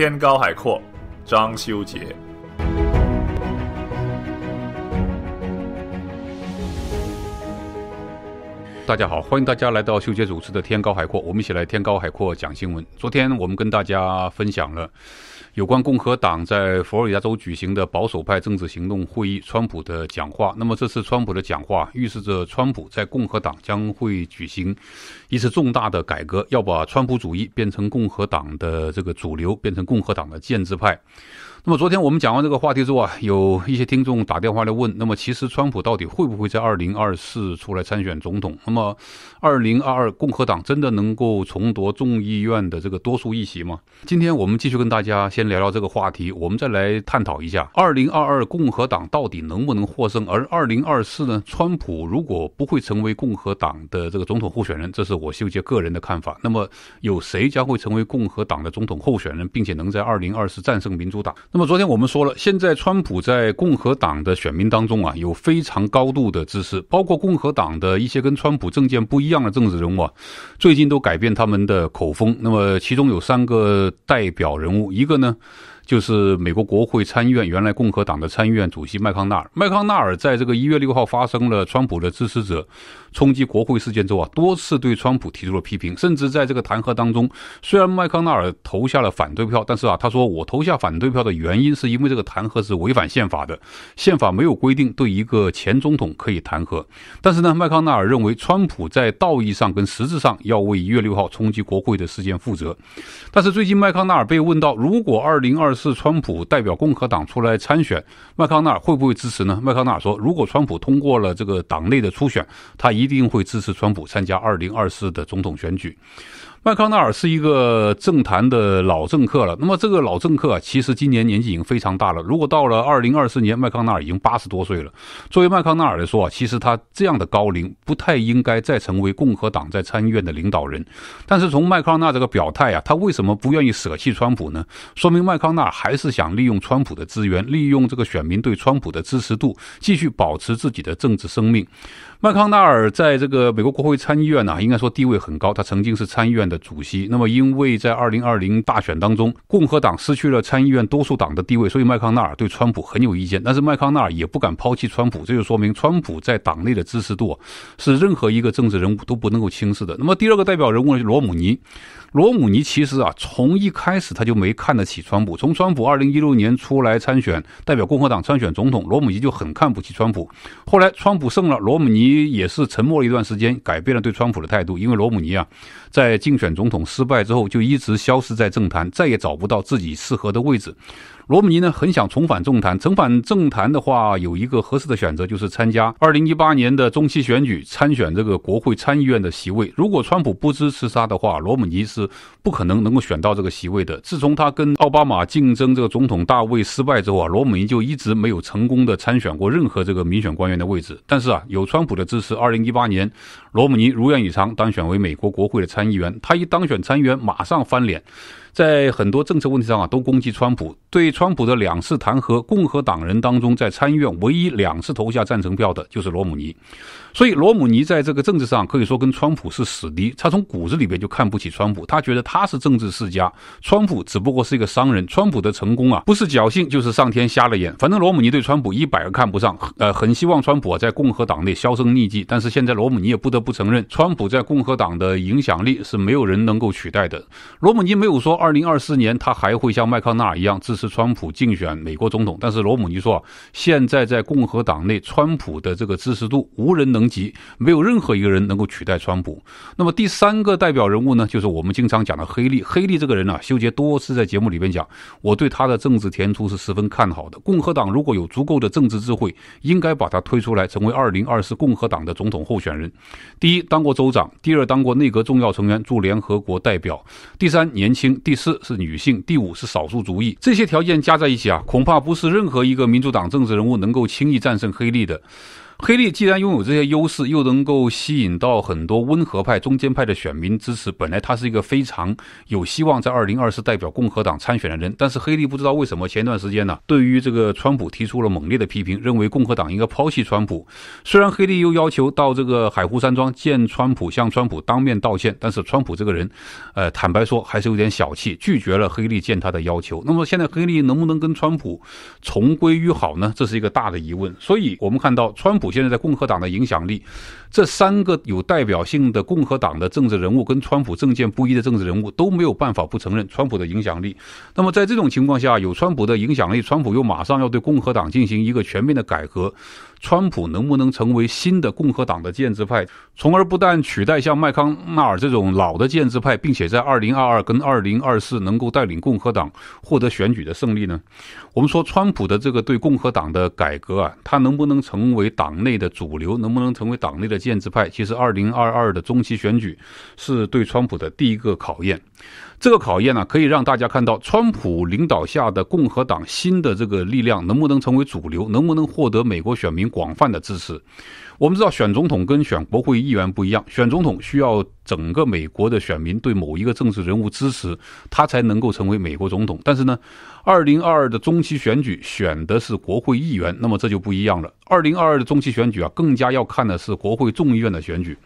天高海阔，张修杰。大家好，欢迎大家来到秀杰主持的《天高海阔》，我们一起来《天高海阔》讲新闻。昨天我们跟大家分享了有关共和党在佛罗里达州举行的保守派政治行动会议，川普的讲话。那么这次川普的讲话预示着川普在共和党将会举行一次重大的改革，要把川普主义变成共和党的这个主流，变成共和党的建制派。那么昨天我们讲完这个话题之后啊，有一些听众打电话来问，那么其实川普到底会不会在二零二四出来参选总统？那么，二零二二共和党真的能够重夺众议院的这个多数议席吗？今天我们继续跟大家先聊聊这个话题，我们再来探讨一下二零二二共和党到底能不能获胜，而二零二四呢，川普如果不会成为共和党的这个总统候选人，这是我秀杰个人的看法。那么有谁将会成为共和党的总统候选人，并且能在二零二四战胜民主党？那么昨天我们说了，现在川普在共和党的选民当中啊，有非常高度的支持，包括共和党的一些跟川普政见不一样的政治人物啊，最近都改变他们的口风。那么其中有三个代表人物，一个呢。就是美国国会参议院原来共和党的参议院主席麦康纳尔，麦康纳尔在这个一月六号发生了川普的支持者冲击国会事件之后啊，多次对川普提出了批评，甚至在这个弹劾当中，虽然麦康纳尔投下了反对票，但是啊，他说我投下反对票的原因是因为这个弹劾是违反宪法的，宪法没有规定对一个前总统可以弹劾，但是呢，麦康纳尔认为川普在道义上跟实质上要为一月六号冲击国会的事件负责，但是最近麦康纳尔被问到，如果二零二是川普代表共和党出来参选，麦康纳尔会不会支持呢？麦康纳尔说，如果川普通过了这个党内的初选，他一定会支持川普参加二零二四的总统选举。麦康奈尔是一个政坛的老政客了。那么这个老政客啊，其实今年年纪已经非常大了。如果到了二零二四年，麦康奈尔已经八十多岁了。作为麦康奈尔来说啊，其实他这样的高龄不太应该再成为共和党在参议院的领导人。但是从麦康纳这个表态啊，他为什么不愿意舍弃川普呢？说明麦康纳尔还是想利用川普的资源，利用这个选民对川普的支持度，继续保持自己的政治生命。麦康奈尔在这个美国国会参议院呢，应该说地位很高，他曾经是参议院。的主席，那么因为在二零二零大选当中，共和党失去了参议院多数党的地位，所以麦康纳尔对川普很有意见，但是麦康纳尔也不敢抛弃川普，这就说明川普在党内的支持度是任何一个政治人物都不能够轻视的。那么第二个代表人物是罗姆尼。罗姆尼其实啊，从一开始他就没看得起川普。从川普二零一六年出来参选，代表共和党参选总统，罗姆尼就很看不起川普。后来川普胜了，罗姆尼也是沉默了一段时间，改变了对川普的态度。因为罗姆尼啊，在竞选总统失败之后，就一直消失在政坛，再也找不到自己适合的位置。罗姆尼呢很想重返政坛，重返政坛的话，有一个合适的选择就是参加二零一八年的中期选举，参选这个国会参议院的席位。如果川普不支持他的话，罗姆尼是不可能能够选到这个席位的。自从他跟奥巴马竞争这个总统大位失败之后，啊，罗姆尼就一直没有成功的参选过任何这个民选官员的位置。但是啊，有川普的支持，二零一八年。罗姆尼如愿以偿当选为美国国会的参议员。他一当选参议员，马上翻脸，在很多政策问题上啊，都攻击川普。对川普的两次弹劾，共和党人当中，在参议院唯一两次投下赞成票的就是罗姆尼。所以罗姆尼在这个政治上可以说跟川普是死敌，他从骨子里边就看不起川普，他觉得他是政治世家，川普只不过是一个商人。川普的成功啊，不是侥幸就是上天瞎了眼。反正罗姆尼对川普一百个看不上，呃，很希望川普在共和党内销声匿迹。但是现在罗姆尼也不得不承认，川普在共和党的影响力是没有人能够取代的。罗姆尼没有说二零二四年他还会像麦康纳一样支持川普竞选美国总统，但是罗姆尼说，现在在共和党内，川普的这个支持度无人能。级没有任何一个人能够取代川普。那么第三个代表人物呢，就是我们经常讲的黑利。黑利这个人呢，修杰多次在节目里边讲，我对他的政治前途是十分看好的。共和党如果有足够的政治智慧，应该把他推出来成为2 0 2四共和党的总统候选人。第一，当过州长；第二，当过内阁重要成员，驻联合国代表；第三，年轻；第四，是女性；第五，是少数族裔。这些条件加在一起啊，恐怕不是任何一个民主党政治人物能够轻易战胜黑利的。黑利既然拥有这些优势，又能够吸引到很多温和派、中间派的选民支持，本来他是一个非常有希望在二零二四代表共和党参选的人。但是黑利不知道为什么，前段时间呢，对于这个川普提出了猛烈的批评，认为共和党应该抛弃川普。虽然黑利又要求到这个海湖山庄见川普，向川普当面道歉，但是川普这个人，呃，坦白说还是有点小气，拒绝了黑利见他的要求。那么现在黑利能不能跟川普重归于好呢？这是一个大的疑问。所以我们看到川普。有些人在共和党的影响力。这三个有代表性的共和党的政治人物跟川普政见不一的政治人物都没有办法不承认川普的影响力。那么在这种情况下，有川普的影响力，川普又马上要对共和党进行一个全面的改革，川普能不能成为新的共和党的建制派，从而不但取代像麦康奈尔这种老的建制派，并且在二零二二跟二零二四能够带领共和党获得选举的胜利呢？我们说川普的这个对共和党的改革啊，他能不能成为党内的主流，能不能成为党内的？建制派其实，二零二二的中期选举是对川普的第一个考验。这个考验呢，可以让大家看到川普领导下的共和党新的这个力量能不能成为主流，能不能获得美国选民广泛的支持。我们知道选总统跟选国会议员不一样，选总统需要整个美国的选民对某一个政治人物支持，他才能够成为美国总统。但是呢，二零二二的中期选举选的是国会议员，那么这就不一样了。二零二二的中期选举啊，更加要看的是国会众议院的选举。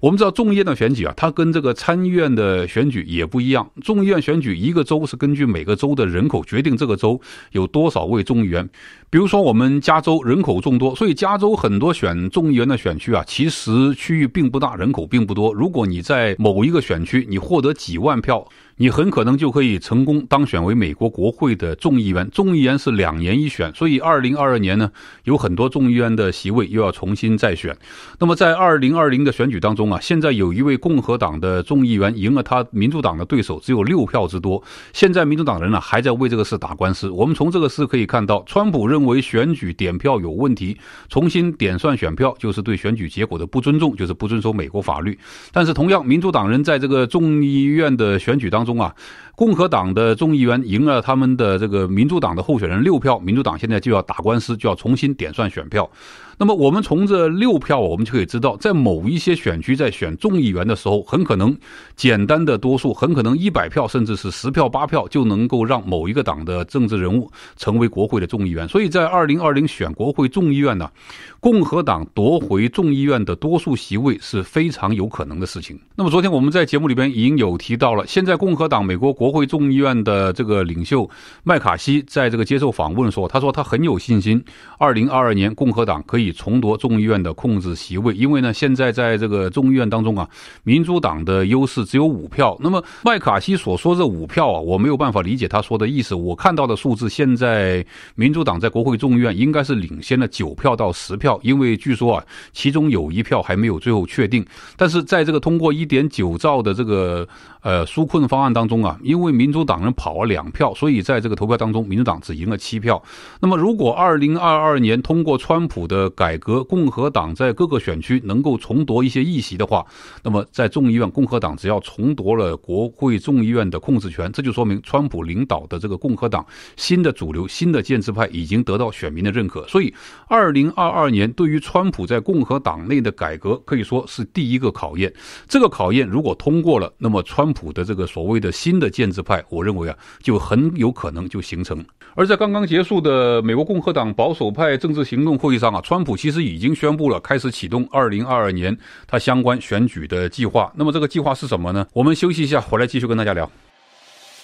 我们知道众议院的选举啊，它跟这个参议院的选举也不一样。众议院选举一个州是根据每个州的人口决定这个州有多少位众议员。比如说我们加州人口众多，所以加州很多选众议员的选区啊，其实区域并不大，人口并不多。如果你在某一个选区，你获得几万票。你很可能就可以成功当选为美国国会的众议员。众议员是两年一选，所以二零二二年呢，有很多众议员的席位又要重新再选。那么在二零二零的选举当中啊，现在有一位共和党的众议员赢了他民主党的对手，只有六票之多。现在民主党人呢还在为这个事打官司。我们从这个事可以看到，川普认为选举点票有问题，重新点算选票就是对选举结果的不尊重，就是不遵守美国法律。但是同样，民主党人在这个众议院的选举当中。中啊，共和党的众议员赢了他们的这个民主党的候选人六票，民主党现在就要打官司，就要重新点算选票。那么我们从这六票，我们就可以知道，在某一些选区在选众议员的时候，很可能简单的多数，很可能一百票，甚至是十票、八票，就能够让某一个党的政治人物成为国会的众议员。所以在二零二零选国会众议院呢，共和党夺回众议院的多数席位是非常有可能的事情。那么昨天我们在节目里边已经有提到了，现在共和党美国国会众议院的这个领袖麦卡锡在这个接受访问说，他说他很有信心，二零二二年共和党可以。重夺众议院的控制席位，因为呢，现在在这个众议院当中啊，民主党的优势只有五票。那么麦卡锡所说这五票啊，我没有办法理解他说的意思。我看到的数字，现在民主党在国会众议院应该是领先了九票到十票，因为据说啊，其中有一票还没有最后确定。但是在这个通过一点九兆的这个。呃，纾困方案当中啊，因为民主党人跑了两票，所以在这个投票当中，民主党只赢了七票。那么，如果2022年通过川普的改革，共和党在各个选区能够重夺一些议席的话，那么在众议院，共和党只要重夺了国会众议院的控制权，这就说明川普领导的这个共和党新的主流、新的建制派已经得到选民的认可。所以，2022年对于川普在共和党内的改革可以说是第一个考验。这个考验如果通过了，那么川。普的这个所谓的新的建制派，我认为啊就很有可能就形成。而在刚刚结束的美国共和党保守派政治行动会议上啊，川普其实已经宣布了开始启动2022年他相关选举的计划。那么这个计划是什么呢？我们休息一下，回来继续跟大家聊。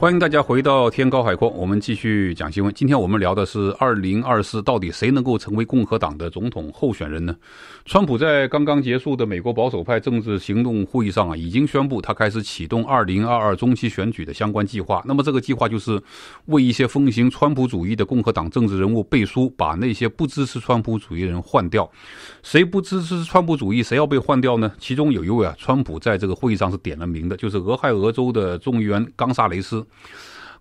欢迎大家回到天高海阔，我们继续讲新闻。今天我们聊的是二零二四，到底谁能够成为共和党的总统候选人呢？川普在刚刚结束的美国保守派政治行动会议上啊，已经宣布他开始启动二零二二中期选举的相关计划。那么这个计划就是为一些奉行川普主义的共和党政治人物背书，把那些不支持川普主义人换掉。谁不支持川普主义，谁要被换掉呢？其中有一位啊，川普在这个会议上是点了名的，就是俄亥俄州的众议员冈萨雷斯。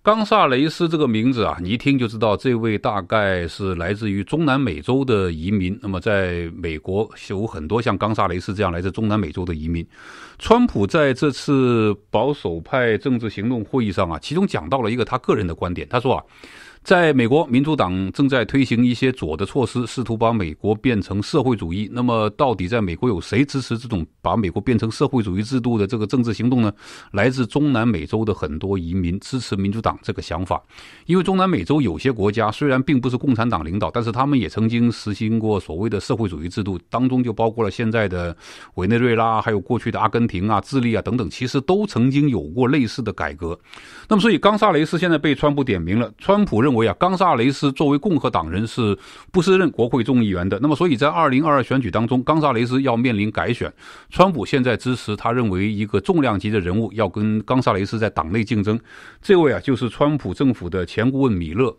冈萨雷斯这个名字啊，你一听就知道，这位大概是来自于中南美洲的移民。那么，在美国有很多像冈萨雷斯这样来自中南美洲的移民。川普在这次保守派政治行动会议上啊，其中讲到了一个他个人的观点，他说啊。在美国，民主党正在推行一些左的措施，试图把美国变成社会主义。那么，到底在美国有谁支持这种把美国变成社会主义制度的这个政治行动呢？来自中南美洲的很多移民支持民主党这个想法，因为中南美洲有些国家虽然并不是共产党领导，但是他们也曾经实行过所谓的社会主义制度，当中就包括了现在的委内瑞拉，还有过去的阿根廷啊、智利啊等等，其实都曾经有过类似的改革。那么，所以冈萨雷斯现在被川普点名了，川普认为。为啊，冈萨雷斯作为共和党人是不是任国会众议员的？那么，所以在二零二二选举当中，冈萨雷斯要面临改选。川普现在支持他认为一个重量级的人物要跟冈萨雷斯在党内竞争，这位啊就是川普政府的前顾问米勒。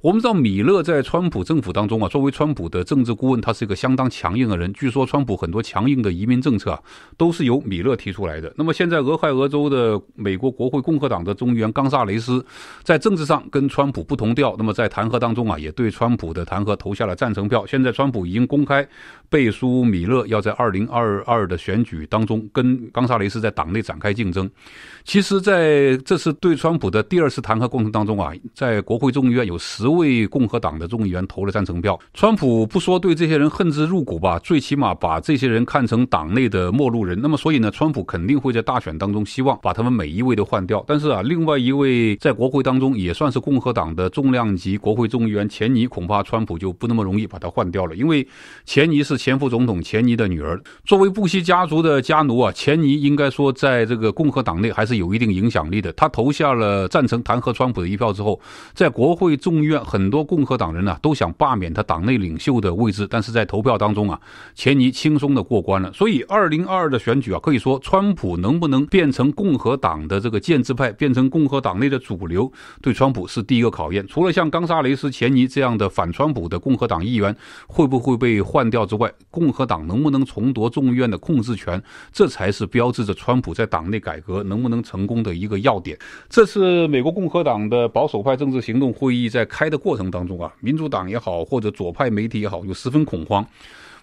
我们知道米勒在川普政府当中啊，作为川普的政治顾问，他是一个相当强硬的人。据说川普很多强硬的移民政策啊，都是由米勒提出来的。那么现在俄亥俄州的美国国会共和党的众议员冈萨雷斯在政治上跟川普不同。调那么在弹劾当中啊，也对川普的弹劾投下了赞成票。现在川普已经公开背书米勒，要在二零二二的选举当中跟冈萨雷斯在党内展开竞争。其实在这次对川普的第二次弹劾过程当中啊，在国会众议院有十位共和党的众议员投了赞成票。川普不说对这些人恨之入骨吧，最起码把这些人看成党内的陌路人。那么所以呢，川普肯定会在大选当中希望把他们每一位都换掉。但是啊，另外一位在国会当中也算是共和党的。重量级国会众议员钱尼恐怕川普就不那么容易把他换掉了，因为钱尼是前副总统钱尼的女儿。作为布希家族的家奴啊，钱尼应该说在这个共和党内还是有一定影响力的。他投下了赞成弹劾川普的一票之后，在国会众议院很多共和党人呢都想罢免他党内领袖的位置，但是在投票当中啊，钱尼轻松的过关了。所以，二零二二的选举啊，可以说川普能不能变成共和党的这个建制派，变成共和党内的主流，对川普是第一个考验。除了像冈萨雷斯、钱尼这样的反川普的共和党议员会不会被换掉之外，共和党能不能重夺众议院的控制权，这才是标志着川普在党内改革能不能成功的一个要点。这次美国共和党的保守派政治行动会议在开的过程当中啊，民主党也好，或者左派媒体也好，有十分恐慌。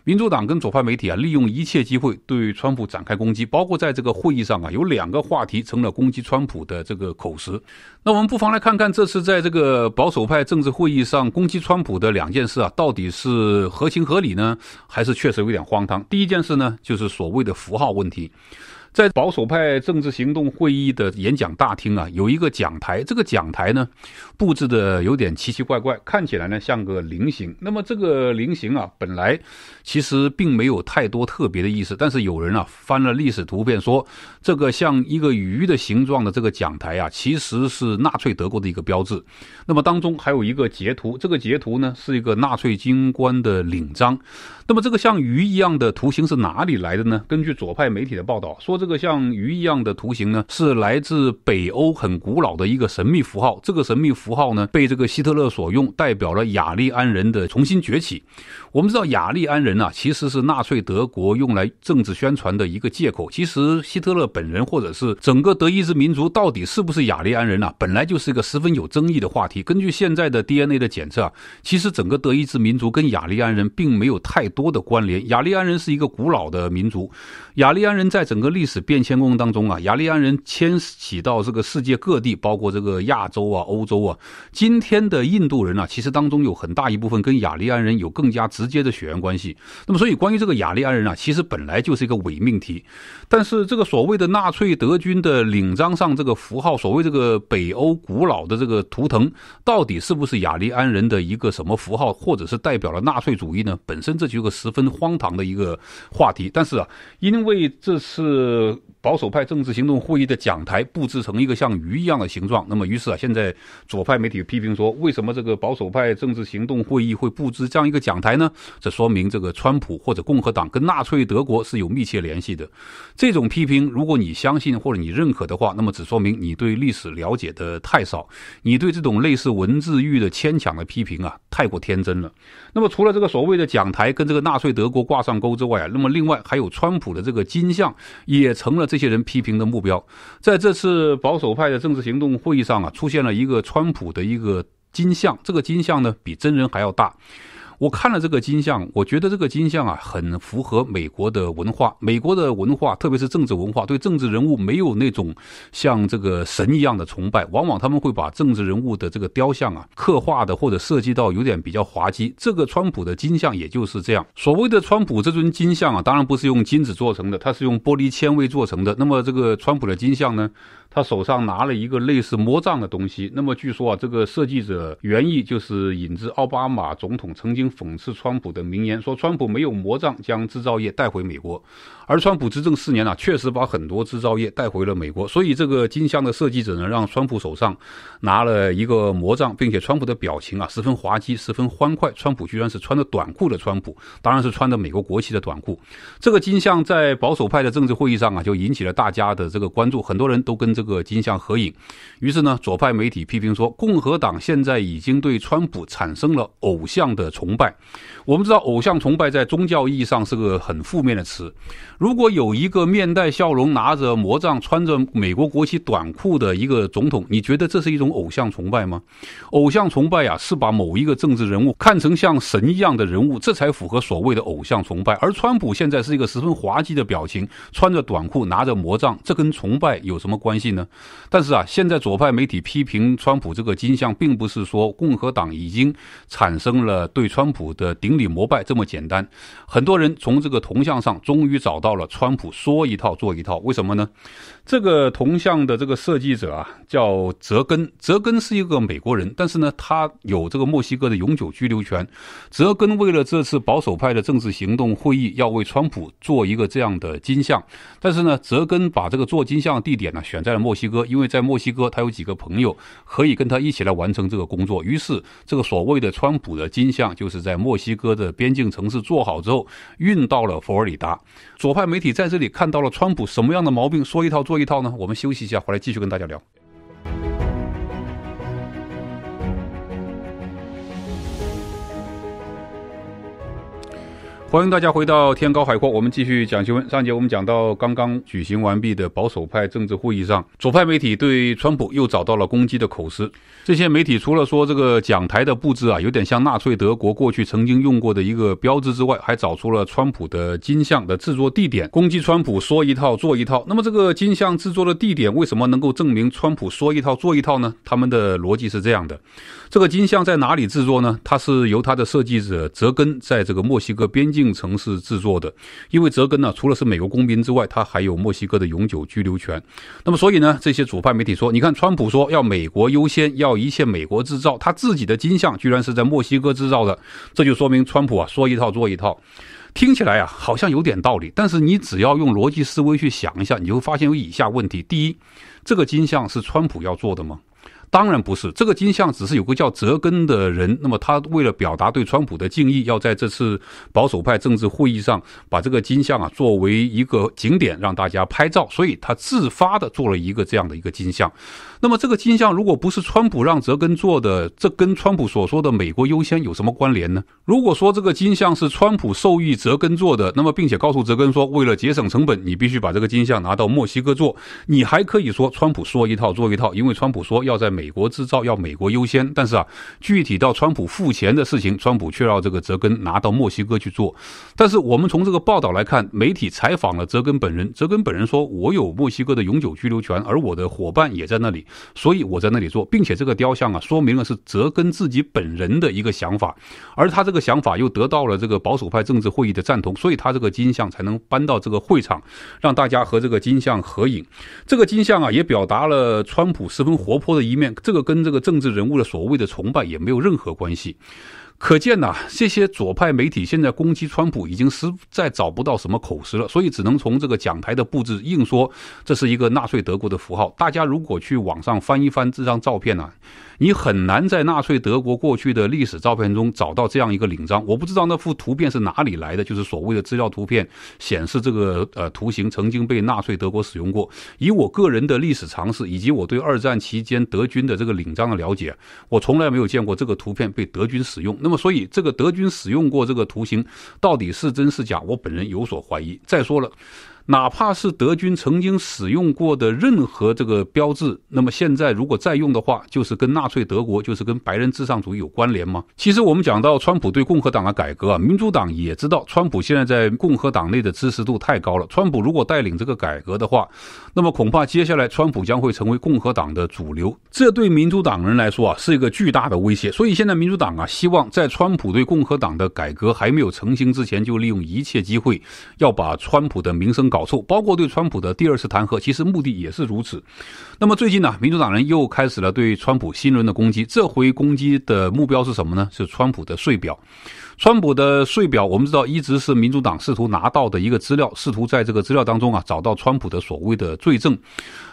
民主党跟左派媒体啊，利用一切机会对川普展开攻击，包括在这个会议上啊，有两个话题成了攻击川普的这个口实。那我们不妨来看看，这次在这个保守派政治会议上攻击川普的两件事啊，到底是合情合理呢，还是确实有点荒唐？第一件事呢，就是所谓的符号问题。在保守派政治行动会议的演讲大厅啊，有一个讲台。这个讲台呢，布置的有点奇奇怪怪，看起来呢像个菱形。那么这个菱形啊，本来其实并没有太多特别的意思。但是有人啊翻了历史图片，说这个像一个鱼的形状的这个讲台啊，其实是纳粹德国的一个标志。那么当中还有一个截图，这个截图呢是一个纳粹军官的领章。那么这个像鱼一样的图形是哪里来的呢？根据左派媒体的报道说这。这个像鱼一样的图形呢，是来自北欧很古老的一个神秘符号。这个神秘符号呢，被这个希特勒所用，代表了雅利安人的重新崛起。我们知道，雅利安人啊，其实是纳粹德国用来政治宣传的一个借口。其实，希特勒本人或者是整个德意志民族到底是不是雅利安人啊，本来就是一个十分有争议的话题。根据现在的 DNA 的检测啊，其实整个德意志民族跟雅利安人并没有太多的关联。雅利安人是一个古老的民族，雅利安人在整个历史。在变迁过程当中啊，雅利安人迁徙到这个世界各地，包括这个亚洲啊、欧洲啊。今天的印度人啊，其实当中有很大一部分跟雅利安人有更加直接的血缘关系。那么，所以关于这个雅利安人啊，其实本来就是一个伪命题。但是，这个所谓的纳粹德军的领章上这个符号，所谓这个北欧古老的这个图腾，到底是不是雅利安人的一个什么符号，或者是代表了纳粹主义呢？本身这就个十分荒唐的一个话题。但是啊，因为这是。保守派政治行动会议的讲台布置成一个像鱼一样的形状，那么于是啊，现在左派媒体批评说，为什么这个保守派政治行动会议会布置这样一个讲台呢？这说明这个川普或者共和党跟纳粹德国是有密切联系的。这种批评，如果你相信或者你认可的话，那么只说明你对历史了解的太少，你对这种类似文字狱的牵强的批评啊，太过天真了。那么除了这个所谓的讲台跟这个纳粹德国挂上钩之外啊，那么另外还有川普的这个金像也成了这些人批评的目标。在这次保守派的政治行动会议上啊，出现了一个川普的一个金像，这个金像呢比真人还要大。我看了这个金像，我觉得这个金像啊，很符合美国的文化。美国的文化，特别是政治文化，对政治人物没有那种像这个神一样的崇拜，往往他们会把政治人物的这个雕像啊，刻画的或者设计到有点比较滑稽。这个川普的金像也就是这样。所谓的川普这尊金像啊，当然不是用金子做成的，它是用玻璃纤维做成的。那么这个川普的金像呢？他手上拿了一个类似魔杖的东西，那么据说啊，这个设计者原意就是引自奥巴马总统曾经讽刺川普的名言，说川普没有魔杖将制造业带回美国。而川普执政四年呢，确实把很多制造业带回了美国，所以这个金像的设计者呢，让川普手上拿了一个魔杖，并且川普的表情啊，十分滑稽，十分欢快。川普居然是穿着短裤的川普，当然是穿着美国国旗的短裤。这个金像在保守派的政治会议上啊，就引起了大家的这个关注，很多人都跟这个金像合影。于是呢，左派媒体批评说，共和党现在已经对川普产生了偶像的崇拜。我们知道，偶像崇拜在宗教意义上是个很负面的词。如果有一个面带笑容、拿着魔杖、穿着美国国旗短裤的一个总统，你觉得这是一种偶像崇拜吗？偶像崇拜呀，是把某一个政治人物看成像神一样的人物，这才符合所谓的偶像崇拜。而川普现在是一个十分滑稽的表情，穿着短裤、拿着魔杖，这跟崇拜有什么关系呢？但是啊，现在左派媒体批评川普这个金像，并不是说共和党已经产生了对川普的顶礼膜拜这么简单。很多人从这个铜像上终于找到。到了，川普说一套做一套，为什么呢？这个铜像的这个设计者啊，叫泽根。泽根是一个美国人，但是呢，他有这个墨西哥的永久居留权。泽根为了这次保守派的政治行动会议，要为川普做一个这样的金像，但是呢，泽根把这个做金像的地点呢，选在了墨西哥，因为在墨西哥他有几个朋友可以跟他一起来完成这个工作。于是，这个所谓的川普的金像，就是在墨西哥的边境城市做好之后，运到了佛罗里达。左派媒体在这里看到了川普什么样的毛病，说一套做。说一套呢，我们休息一下，回来继续跟大家聊。欢迎大家回到天高海阔，我们继续讲新闻。上节我们讲到，刚刚举行完毕的保守派政治会议上，左派媒体对川普又找到了攻击的口实。这些媒体除了说这个讲台的布置啊，有点像纳粹德国过去曾经用过的一个标志之外，还找出了川普的金像的制作地点，攻击川普说一套做一套。那么这个金像制作的地点为什么能够证明川普说一套做一套呢？他们的逻辑是这样的：这个金像在哪里制作呢？它是由它的设计者泽根在这个墨西哥边境。定城市制作的，因为泽根呢，除了是美国公民之外，他还有墨西哥的永久居留权。那么，所以呢，这些主派媒体说，你看，川普说要美国优先，要一切美国制造，他自己的金像居然是在墨西哥制造的，这就说明川普啊，说一套做一套。听起来啊，好像有点道理，但是你只要用逻辑思维去想一下，你就会发现有以下问题：第一，这个金像是川普要做的吗？当然不是，这个金像只是有个叫泽根的人，那么他为了表达对川普的敬意，要在这次保守派政治会议上把这个金像啊作为一个景点让大家拍照，所以他自发的做了一个这样的一个金像。那么这个金像如果不是川普让泽根做的，这跟川普所说的“美国优先”有什么关联呢？如果说这个金像是川普授意泽根做的，那么并且告诉泽根说，为了节省成本，你必须把这个金像拿到墨西哥做。你还可以说川普说一套做一套，因为川普说要在美国制造，要美国优先，但是啊，具体到川普付钱的事情，川普却要这个泽根拿到墨西哥去做。但是我们从这个报道来看，媒体采访了泽根本人，泽根本人说：“我有墨西哥的永久居留权，而我的伙伴也在那里。”所以我在那里做，并且这个雕像啊，说明了是泽根自己本人的一个想法，而他这个想法又得到了这个保守派政治会议的赞同，所以他这个金像才能搬到这个会场，让大家和这个金像合影。这个金像啊，也表达了川普十分活泼的一面，这个跟这个政治人物的所谓的崇拜也没有任何关系。可见呐，这些左派媒体现在攻击川普，已经实在找不到什么口实了，所以只能从这个讲台的布置硬说这是一个纳粹德国的符号。大家如果去网上翻一翻这张照片呢？你很难在纳粹德国过去的历史照片中找到这样一个领章。我不知道那幅图片是哪里来的，就是所谓的资料图片显示这个呃图形曾经被纳粹德国使用过。以我个人的历史常识以及我对二战期间德军的这个领章的了解，我从来没有见过这个图片被德军使用。那么，所以这个德军使用过这个图形到底是真是假，我本人有所怀疑。再说了。哪怕是德军曾经使用过的任何这个标志，那么现在如果再用的话，就是跟纳粹德国，就是跟白人至上主义有关联吗？其实我们讲到川普对共和党的改革，啊，民主党也知道，川普现在在共和党内的支持度太高了。川普如果带领这个改革的话，那么恐怕接下来川普将会成为共和党的主流，这对民主党人来说啊是一个巨大的威胁。所以现在民主党啊，希望在川普对共和党的改革还没有成型之前，就利用一切机会要把川普的名声。搞臭，包括对川普的第二次弹劾，其实目的也是如此。那么最近呢，民主党人又开始了对川普新一轮的攻击，这回攻击的目标是什么呢？是川普的税表。川普的税表，我们知道一直是民主党试图拿到的一个资料，试图在这个资料当中啊找到川普的所谓的罪证。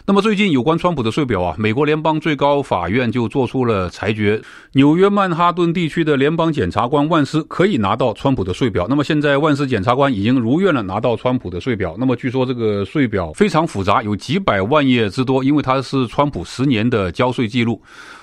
那么最近有关川普的税表啊，美国联邦最高法院就做出了裁决，纽约曼哈顿地区的联邦检察官万斯可以拿到川普的税表。那么现在万斯检察官已经如愿了拿到川普的税表。那么据说这个税表非常复杂，有几百万页之多，因为它是川普十年的交税记录。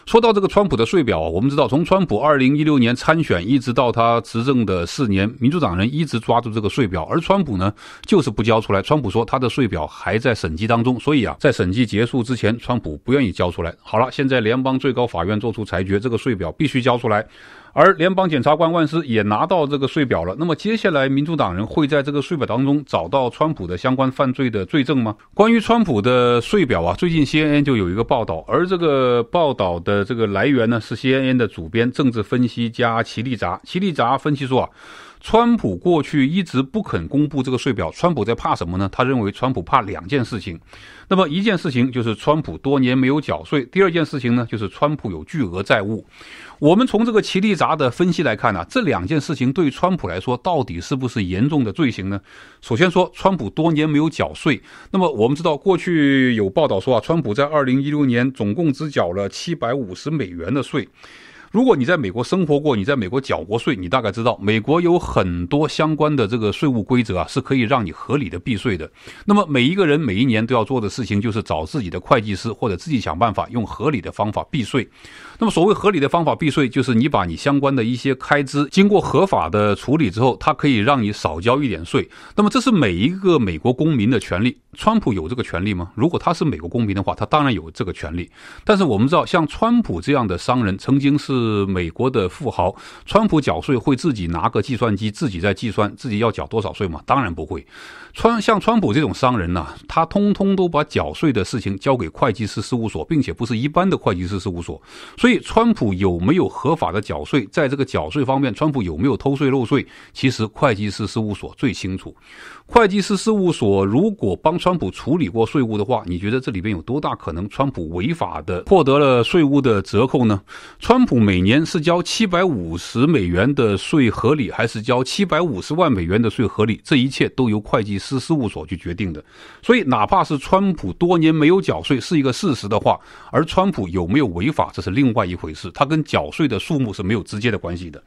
说到这个川普的税表，我们知道从川普二零一六年参选一直到他执政的四年，民主党人一直抓住这个税表，而川普呢就是不交出来。川普说他的税表还在审计当中，所以啊，在审计结束之前，川普不愿意交出来。好了，现在联邦最高法院作出裁决，这个税表必须交出来。而联邦检察官万斯也拿到这个税表了。那么接下来，民主党人会在这个税表当中找到川普的相关犯罪的罪证吗？关于川普的税表啊，最近 CNN 就有一个报道，而这个报道的这个来源呢是 CNN 的主编政治分析家齐利扎。齐利扎分析说啊，川普过去一直不肯公布这个税表，川普在怕什么呢？他认为川普怕两件事情。那么一件事情就是川普多年没有缴税，第二件事情呢就是川普有巨额债务。我们从这个奇力杂的分析来看呢，这两件事情对川普来说到底是不是严重的罪行呢？首先说，川普多年没有缴税。那么我们知道，过去有报道说啊，川普在二零一六年总共只缴了七百五十美元的税。如果你在美国生活过，你在美国缴过税，你大概知道美国有很多相关的这个税务规则啊，是可以让你合理的避税的。那么每一个人每一年都要做的事情，就是找自己的会计师或者自己想办法用合理的方法避税。那么所谓合理的方法避税，就是你把你相关的一些开支经过合法的处理之后，它可以让你少交一点税。那么这是每一个美国公民的权利。川普有这个权利吗？如果他是美国公民的话，他当然有这个权利。但是我们知道，像川普这样的商人，曾经是。是美国的富豪，川普缴税会自己拿个计算机自己在计算自己要缴多少税吗？当然不会。川像川普这种商人呢，他通通都把缴税的事情交给会计师事务所，并且不是一般的会计师事务所。所以，川普有没有合法的缴税，在这个缴税方面，川普有没有偷税漏税，其实会计师事务所最清楚。会计师事务所如果帮川普处理过税务的话，你觉得这里边有多大可能川普违法的获得了税务的折扣呢？川普每年是交七百五十美元的税合理，还是交七百五十万美元的税合理？这一切都由会计师事务所去决定的。所以，哪怕是川普多年没有缴税是一个事实的话，而川普有没有违法，这是另外一回事，他跟缴税的数目是没有直接的关系的。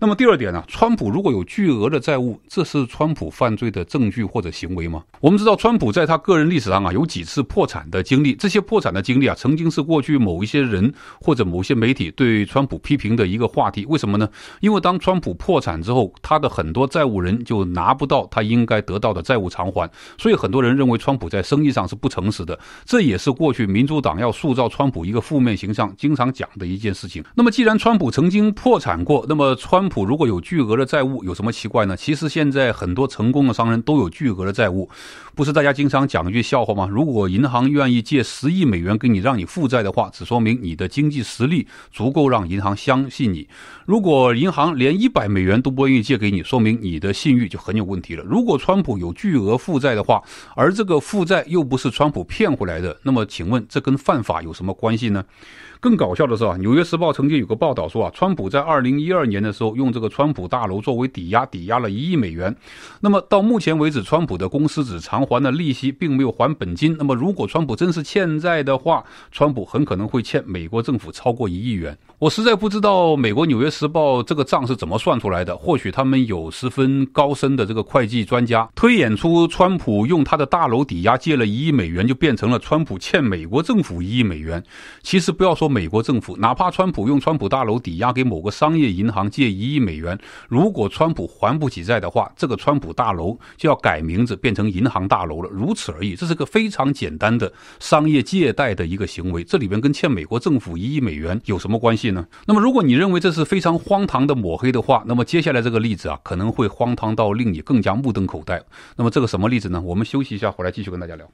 那么第二点呢？川普如果有巨额的债务，这是川普犯罪的证。证据或者行为吗？我们知道，川普在他个人历史上啊有几次破产的经历。这些破产的经历啊，曾经是过去某一些人或者某些媒体对川普批评的一个话题。为什么呢？因为当川普破产之后，他的很多债务人就拿不到他应该得到的债务偿还。所以很多人认为川普在生意上是不诚实的。这也是过去民主党要塑造川普一个负面形象经常讲的一件事情。那么，既然川普曾经破产过，那么川普如果有巨额的债务，有什么奇怪呢？其实现在很多成功的商人都。有巨额的债务，不是大家经常讲一句笑话吗？如果银行愿意借十亿美元给你让你负债的话，只说明你的经济实力足够让银行相信你；如果银行连一百美元都不愿意借给你，说明你的信誉就很有问题了。如果川普有巨额负债的话，而这个负债又不是川普骗回来的，那么请问这跟犯法有什么关系呢？更搞笑的是啊，《纽约时报》曾经有个报道说啊，川普在二零一二年的时候用这个川普大楼作为抵押，抵押了一亿美元。那么到目前为止，川普的公司只偿还了利息，并没有还本金。那么如果川普真是欠债的话，川普很可能会欠美国政府超过一亿元。我实在不知道美国《纽约时报》这个账是怎么算出来的。或许他们有十分高深的这个会计专家推演出，川普用他的大楼抵押借了一亿美元，就变成了川普欠美国政府一亿美元。其实不要说美国政府，哪怕川普用川普大楼抵押给某个商业银行借一亿美元，如果川普还不起债的话，这个川普大楼就要改名字变成银行大楼了。如此而已，这是个非常简单的商业借贷的一个行为，这里面跟欠美国政府一亿美元有什么关系？那么，如果你认为这是非常荒唐的抹黑的话，那么接下来这个例子啊，可能会荒唐到令你更加目瞪口呆。那么这个什么例子呢？我们休息一下，回来继续跟大家聊。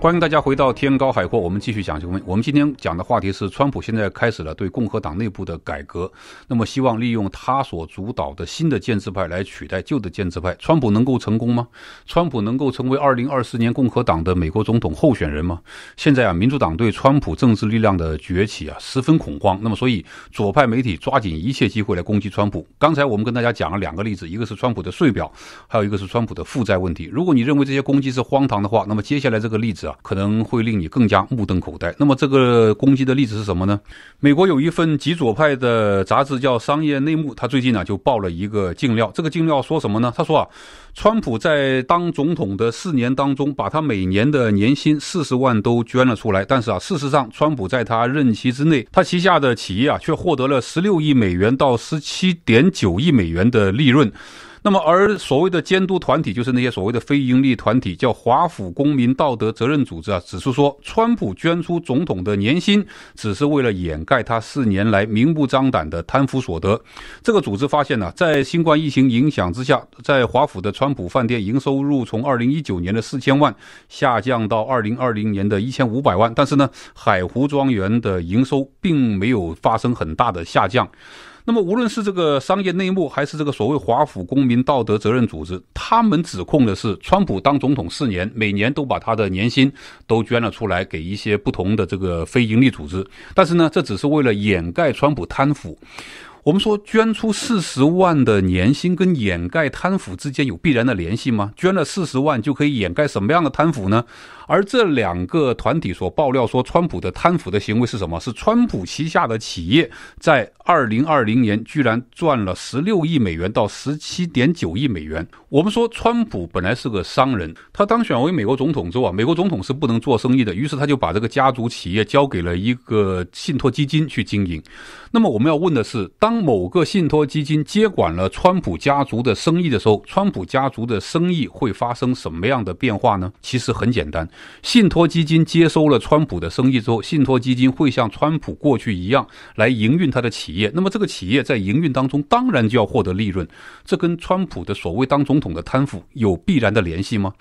欢迎大家回到天高海阔，我们继续讲新闻。我们今天讲的话题是，川普现在开始了对共和党内部的改革。那么，希望利用他所主导的新的建制派来取代旧的建制派。川普能够成功吗？川普能够成为二零二四年共和党的美国总统候选人吗？现在啊，民主党对川普政治力量的崛起啊十分恐慌。那么，所以左派媒体抓紧一切机会来攻击川普。刚才我们跟大家讲了两个例子，一个是川普的税表，还有一个是川普的负债问题。如果你认为这些攻击是荒唐的话，那么接下来这个例子。可能会令你更加目瞪口呆。那么，这个攻击的例子是什么呢？美国有一份极左派的杂志叫《商业内幕》，他最近呢就爆了一个禁料。这个禁料说什么呢？他说啊，川普在当总统的四年当中，把他每年的年薪四十万都捐了出来。但是啊，事实上，川普在他任期之内，他旗下的企业啊却获得了十六亿美元到十七点九亿美元的利润。那么，而所谓的监督团体就是那些所谓的非盈利团体，叫华府公民道德责任组织啊，指出说，川普捐出总统的年薪，只是为了掩盖他四年来明目张胆的贪腐所得。这个组织发现呢，在新冠疫情影响之下，在华府的川普饭店，营业收入从二零一九年的四千万下降到二零二零年的一千五百万，但是呢，海湖庄园的营收并没有发生很大的下降。那么，无论是这个商业内幕，还是这个所谓华府公民道德责任组织，他们指控的是，川普当总统四年，每年都把他的年薪都捐了出来，给一些不同的这个非营利组织。但是呢，这只是为了掩盖川普贪腐。我们说，捐出四十万的年薪跟掩盖贪腐之间有必然的联系吗？捐了四十万就可以掩盖什么样的贪腐呢？而这两个团体所爆料说，川普的贪腐的行为是什么？是川普旗下的企业在二零二零年居然赚了十六亿美元到十七点九亿美元。我们说，川普本来是个商人，他当选为美国总统之后啊，美国总统是不能做生意的，于是他就把这个家族企业交给了一个信托基金去经营。那么我们要问的是，当某个信托基金接管了川普家族的生意的时候，川普家族的生意会发生什么样的变化呢？其实很简单。信托基金接收了川普的生意之后，信托基金会像川普过去一样来营运他的企业。那么这个企业在营运当中，当然就要获得利润。这跟川普的所谓当总统的贪腐有必然的联系吗？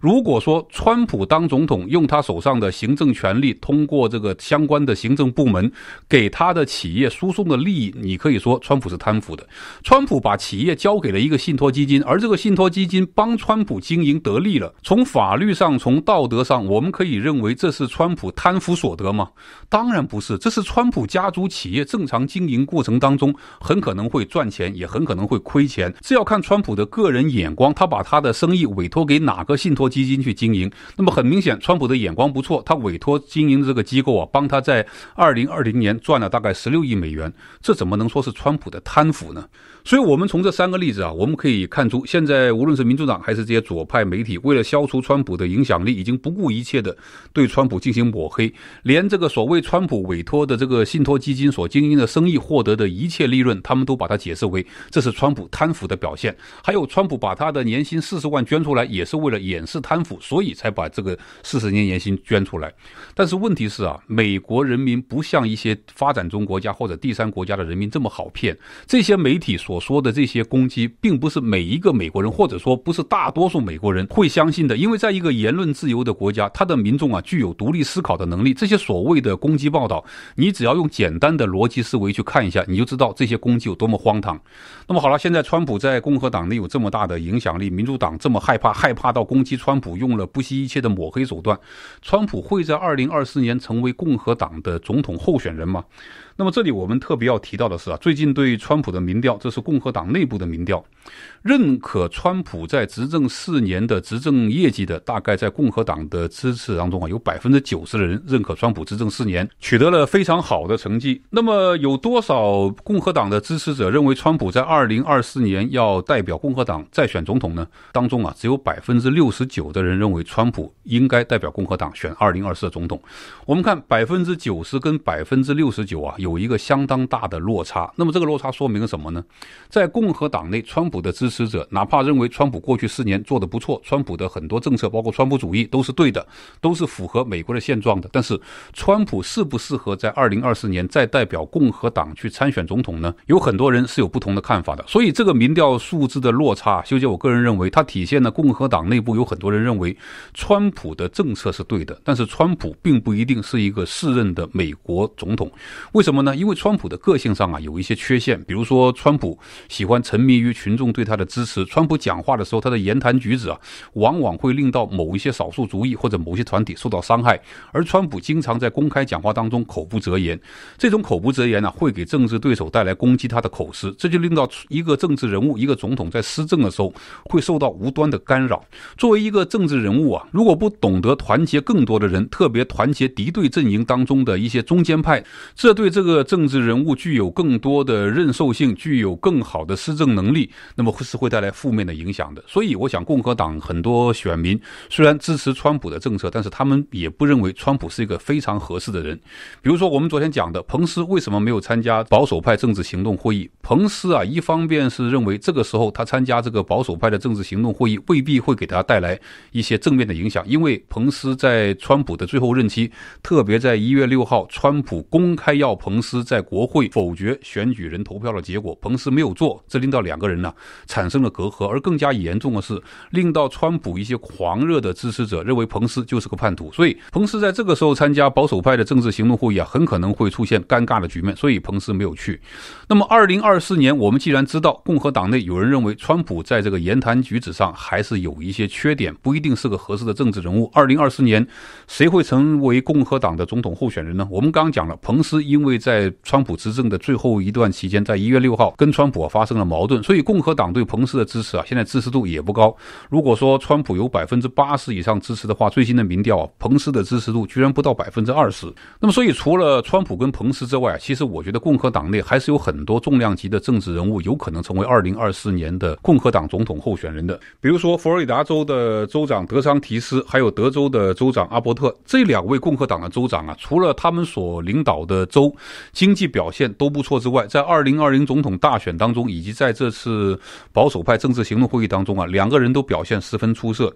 如果说川普当总统用他手上的行政权力，通过这个相关的行政部门给他的企业输送的利益，你可以说川普是贪腐的。川普把企业交给了一个信托基金，而这个信托基金帮川普经营得利了。从法律上，从道德。上我们可以认为这是川普贪腐所得吗？当然不是，这是川普家族企业正常经营过程当中很可能会赚钱，也很可能会亏钱。这要看川普的个人眼光，他把他的生意委托给哪个信托基金去经营。那么很明显，川普的眼光不错，他委托经营这个机构啊，帮他在二零二零年赚了大概十六亿美元。这怎么能说是川普的贪腐呢？所以，我们从这三个例子啊，我们可以看出，现在无论是民主党还是这些左派媒体，为了消除川普的影响力，已经不。不顾一切的对川普进行抹黑，连这个所谓川普委托的这个信托基金所经营的生意获得的一切利润，他们都把它解释为这是川普贪腐的表现。还有川普把他的年薪四十万捐出来，也是为了掩饰贪腐，所以才把这个四十年年薪捐出来。但是问题是啊，美国人民不像一些发展中国家或者第三国家的人民这么好骗。这些媒体所说的这些攻击，并不是每一个美国人，或者说不是大多数美国人会相信的，因为在一个言论自由的国。国家，它的民众啊，具有独立思考的能力。这些所谓的攻击报道，你只要用简单的逻辑思维去看一下，你就知道这些攻击有多么荒唐。那么好了，现在川普在共和党内有这么大的影响力，民主党这么害怕，害怕到攻击川普，用了不惜一切的抹黑手段。川普会在二零二四年成为共和党的总统候选人吗？那么这里我们特别要提到的是啊，最近对川普的民调，这是共和党内部的民调。认可川普在执政四年的执政业绩的，大概在共和党的支持当中啊，有百分之九十的人认可川普执政四年取得了非常好的成绩。那么，有多少共和党的支持者认为川普在二零二四年要代表共和党再选总统呢？当中啊，只有百分之六十九的人认为川普应该代表共和党选二零二四的总统。我们看百分之九十跟百分之六十九啊，有一个相当大的落差。那么，这个落差说明了什么呢？在共和党内，川普的支持。死持者哪怕认为川普过去四年做的不错，川普的很多政策包括川普主义都是对的，都是符合美国的现状的。但是，川普适不适合在二零二四年再代表共和党去参选总统呢？有很多人是有不同的看法的。所以，这个民调数字的落差，修杰，我个人认为它体现了共和党内部有很多人认为川普的政策是对的，但是川普并不一定是一个适任的美国总统。为什么呢？因为川普的个性上啊有一些缺陷，比如说川普喜欢沉迷于群众对他的。支持川普讲话的时候，他的言谈举止啊，往往会令到某一些少数族裔或者某些团体受到伤害。而川普经常在公开讲话当中口不择言，这种口不择言呢，会给政治对手带来攻击他的口实。这就令到一个政治人物、一个总统在施政的时候会受到无端的干扰。作为一个政治人物啊，如果不懂得团结更多的人，特别团结敌对阵营当中的一些中间派，这对这个政治人物具有更多的认受性，具有更好的施政能力，那么会。是会带来负面的影响的，所以我想共和党很多选民虽然支持川普的政策，但是他们也不认为川普是一个非常合适的人。比如说我们昨天讲的，彭斯为什么没有参加保守派政治行动会议？彭斯啊，一方面是认为这个时候他参加这个保守派的政治行动会议未必会给他带来一些正面的影响，因为彭斯在川普的最后任期，特别在一月六号，川普公开要彭斯在国会否决选举人投票的结果，彭斯没有做，这令到两个人呢。产生了隔阂，而更加严重的是，令到川普一些狂热的支持者认为彭斯就是个叛徒，所以彭斯在这个时候参加保守派的政治行动会议啊，很可能会出现尴尬的局面，所以彭斯没有去。那么，二零二四年，我们既然知道共和党内有人认为川普在这个言谈举止上还是有一些缺点，不一定是个合适的政治人物，二零二四年谁会成为共和党的总统候选人呢？我们刚刚讲了，彭斯因为在川普执政的最后一段期间，在一月六号跟川普发生了矛盾，所以共和党对彭斯的支持啊，现在支持度也不高。如果说川普有百分之八十以上支持的话，最新的民调啊，彭斯的支持度居然不到百分之二十。那么，所以除了川普跟彭斯之外，其实我觉得共和党内还是有很多重量级的政治人物有可能成为二零二四年的共和党总统候选人的。比如说佛罗里达州的州长德桑提斯，还有德州的州长阿伯特，这两位共和党的州长啊，除了他们所领导的州经济表现都不错之外，在二零二零总统大选当中，以及在这次保守派政治行动会议当中啊，两个人都表现十分出色。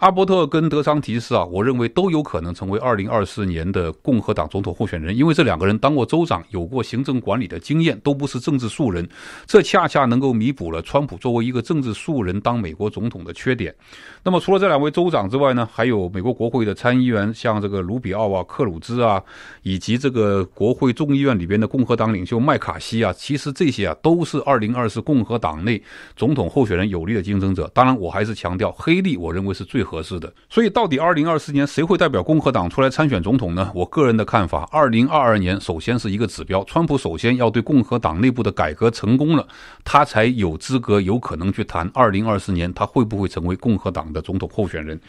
阿伯特跟德桑提斯啊，我认为都有可能成为二零二四年的共和党总统候选人，因为这两个人当过州长，有过行政管理的经验，都不是政治素人，这恰恰能够弥补了川普作为一个政治素人当美国总统的缺点。那么除了这两位州长之外呢，还有美国国会的参议员，像这个卢比奥啊、克鲁兹啊，以及这个国会众议院里边的共和党领袖麦卡锡啊，其实这些啊都是二零二四共和党内总统候选人有力的竞争者。当然，我还是强调，黑利我认为是最。合适的，所以到底二零二四年谁会代表共和党出来参选总统呢？我个人的看法，二零二二年首先是一个指标，川普首先要对共和党内部的改革成功了，他才有资格有可能去谈二零二四年他会不会成为共和党的总统候选人。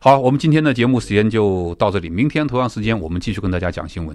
好，我们今天的节目时间就到这里，明天同样时间我们继续跟大家讲新闻。